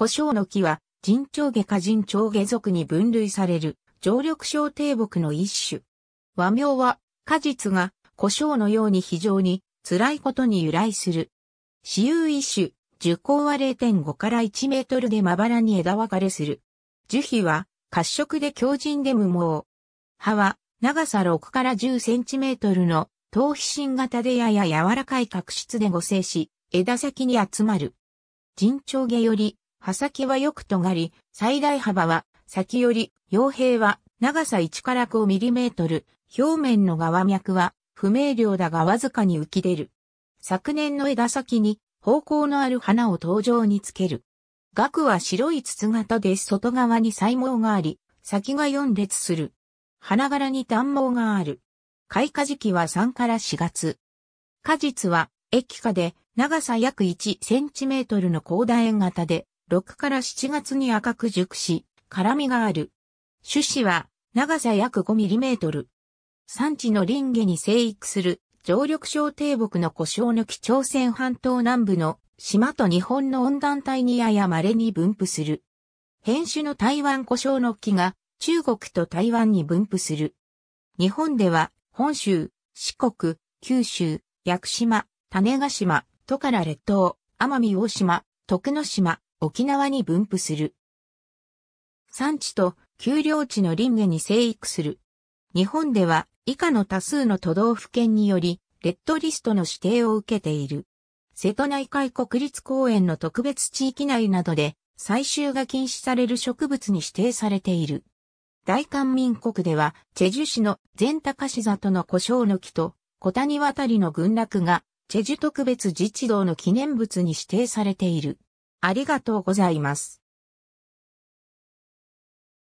胡椒の木は、人長下か人長下属に分類される、常緑小低木の一種。和名は、果実が、胡椒のように非常に、辛いことに由来する。私有一種、樹高は0.5から1メートルでまばらに枝分かれする。樹皮は、褐色で強靭で無毛。葉は、長さ6から10センチメートルの、頭皮芯型でやや柔らかい角質で合成し、枝先に集まる。人長下より、刃先はよく尖り、最大幅は先より、傭兵は長さ1から5ミリメートル、表面の側脈は不明瞭だがわずかに浮き出る。昨年の枝先に方向のある花を頭上につける。額は白い筒型で外側に細毛があり、先が4列する。花柄に短毛がある。開花時期は3から4月。果実は液化で長さ約1センチメートルの高楕円型で6から7月に赤く熟し、辛みがある。種子は長さ約5トル。産地の林下に生育する常緑小低木の故障抜き朝鮮半島南部の島と日本の温暖帯にやや稀に分布する。変種の台湾故障の木が中国と台湾に分布する。日本では本州、四国、九州、屋久島、種ヶ島、トカラ列島、奄美大島、徳之島、沖縄に分布する。産地と丘陵地の林下に生育する。日本では以下の多数の都道府県により、レッドリストの指定を受けている。瀬戸内海国立公園の特別地域内などで採集が禁止される植物に指定されている。大韓民国では、チェジュ市の全高市里の故障の木と小谷渡りの群落が、チェジュ特別自治道の記念物に指定されている。ありがとうございます。